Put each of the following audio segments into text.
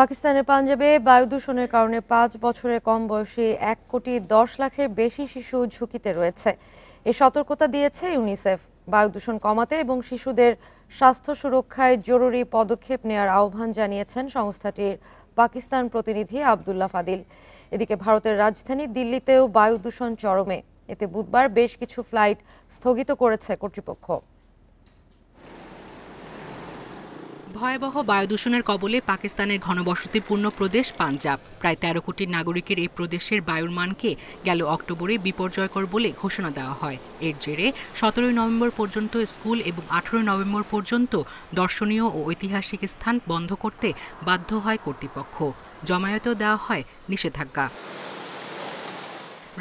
পাকিস্তানের পাঞ্জাবে বায়ু দূষণের কারণে পাঁচ বছরের কম বয়সী এক কোটি দশ লাখের বেশি শিশু ঝুঁকিতে রয়েছে এ সতর্কতা দিয়েছে ইউনিসেফ বায়ু দূষণ কমাতে এবং শিশুদের স্বাস্থ্য সুরক্ষায় জরুরি পদক্ষেপ নেওয়ার আহ্বান জানিয়েছেন সংস্থাটির পাকিস্তান প্রতিনিধি আবদুল্লা ফাদিল এদিকে ভারতের রাজধানী দিল্লিতেও বায়ু দূষণ চরমে এতে বুধবার বেশ কিছু ফ্লাইট স্থগিত করেছে কর্তৃপক্ষ ভয়াবহ বায়ুদূষণের কবলে পাকিস্তানের ঘনবসতিপূর্ণ প্রদেশ পাঞ্জাব প্রায় তেরো কোটি নাগরিকের এই প্রদেশের বায়ুর মানকে গেল অক্টোবরে বিপর্যয়কর বলে ঘোষণা দেওয়া হয় এর জেরে সতেরোই নভেম্বর পর্যন্ত স্কুল এবং আঠেরোই নভেম্বর পর্যন্ত দর্শনীয় ও ঐতিহাসিক স্থান বন্ধ করতে বাধ্য হয় কর্তৃপক্ষ জমায়েতেও দেওয়া হয় নিষেধাজ্ঞা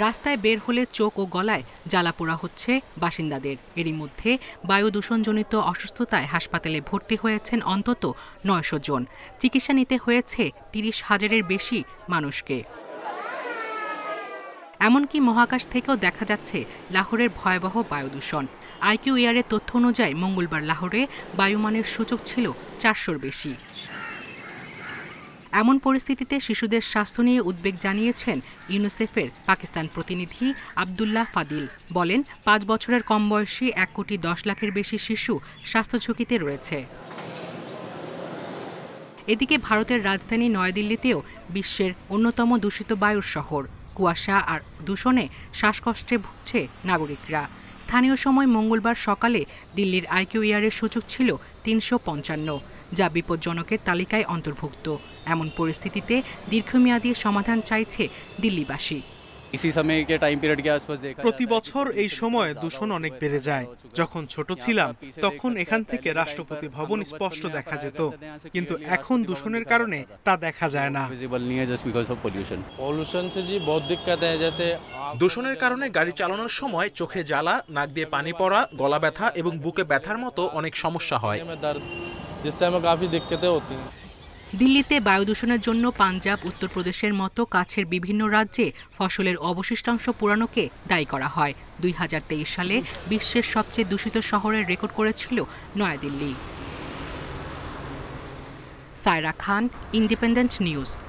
রাস্তায় বের হলে চোখ ও গলায় জ্বালা পোড়া হচ্ছে বাসিন্দাদের এরই মধ্যে বায়ু দূষণজনিত অসুস্থতায় হাসপাতালে ভর্তি হয়েছেন অন্তত নয়শো জন চিকিৎসা নিতে হয়েছে তিরিশ হাজারের বেশি মানুষকে এমনকি মহাকাশ থেকেও দেখা যাচ্ছে লাহোরের ভয়াবহ বায়ু দূষণ আইকিউ ইয়ারের তথ্য অনুযায়ী মঙ্গলবার লাহোরে বায়ুমানের সূচক ছিল চারশোর বেশি এমন পরিস্থিতিতে শিশুদের স্বাস্থ্য নিয়ে উদ্বেগ জানিয়েছেন ইউনিসেফের পাকিস্তান প্রতিনিধি আবদুল্লাহ ফাদিল বলেন পাঁচ বছরের কম বয়সী এক কোটি দশ লাখের বেশি শিশু স্বাস্থ্য ঝুঁকিতে রয়েছে এদিকে ভারতের রাজধানী নয়াদিল্লিতেও বিশ্বের অন্যতম দূষিত বায়ুর শহর কুয়াশা আর দূষণে শ্বাসকষ্টে ভুগছে নাগরিকরা স্থানীয় সময় মঙ্গলবার সকালে দিল্লির আইকিউ ইয়ারের সূচক ছিল তিনশো পঞ্চান্ন যা বিপজ্জনকের তালিকায় অন্তর্ভুক্ত এমন পরিস্থিতিতে দীর্ঘমেয়াদী সমাধান চাইছে দিল্লিবাসী প্রতি বছর এই সময় দূষণ অনেক বেড়ে যায় যখন ছোট ছিলাম তখন এখান থেকে রাষ্ট্রপতি ভবন স্পষ্ট দেখা যেত কিন্তু এখন দূষণের কারণে তা দেখা যায় না দূষণের কারণে গাড়ি চালানোর সময় চোখে জ্বালা নাক দিয়ে পানি পড়া গলা ব্যথা এবং বুকে ব্যথার মতো অনেক সমস্যা হয় जिससे हमें काफ़ी दिक्कतें होती हैं দিল্লিতে বায়ু দূষণের জন্য পাঞ্জাব উত্তরপ্রদেশের মতো কাছের বিভিন্ন রাজ্যে ফসলের অবশিষ্টাংশ পুরানোকে দায়ী করা হয় দুই সালে বিশ্বের সবচেয়ে দূষিত শহরের রেকর্ড করেছিল নয়াদিল্লি সায়রা খান ইন্ডিপেন্ডেন্ট নিউজ